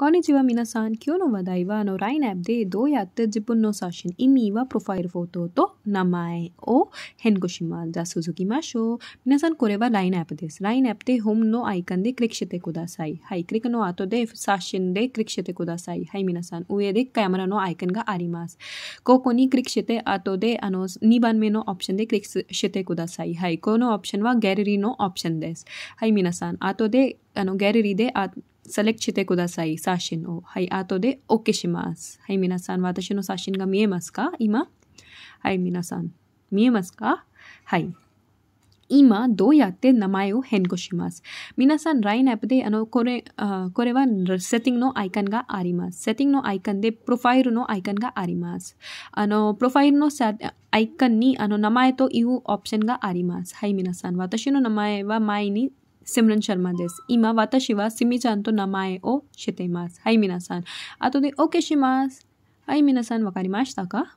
こんにちは皆さん。今日の話題は、あの、LINE app でどうやって自分の写真、意味はプロファイルフォトと名前を変更します。じゃあ、続きましょう。皆さん、これはラインアップ p です。LINE app でホームのアイコンでクリックしてください。はい、クリックの後で写真でクリックしてください。はい、皆さん、上でカメラのアイコンがあります。ここにクリックして、後で、あの、2番目のオプションでクリックしてください。はい、このオプションはギャラリーのオプションです。はい、皆さん、後で、あの、ギャラリーであ、select してください。写真を。はい、あとで OK します。はい、皆さん、私の写真が見えますか今はい、皆さん、見えますかはい。今、どうやって名前を変更します皆さん、LINE アップで、あの、これ、あこれは、セティングのアイカンがあります。セティングのアイカンで、プロファイルのアイカンがあります。あの、プロファイルのアイカンに、あの、名前というオプションがあります。はい、皆さん、私の名前は前にシャルマです。今、私はすみちゃんと名前を知ってます。はい、皆さん。後で OK します。はい、なさん、わかりましたか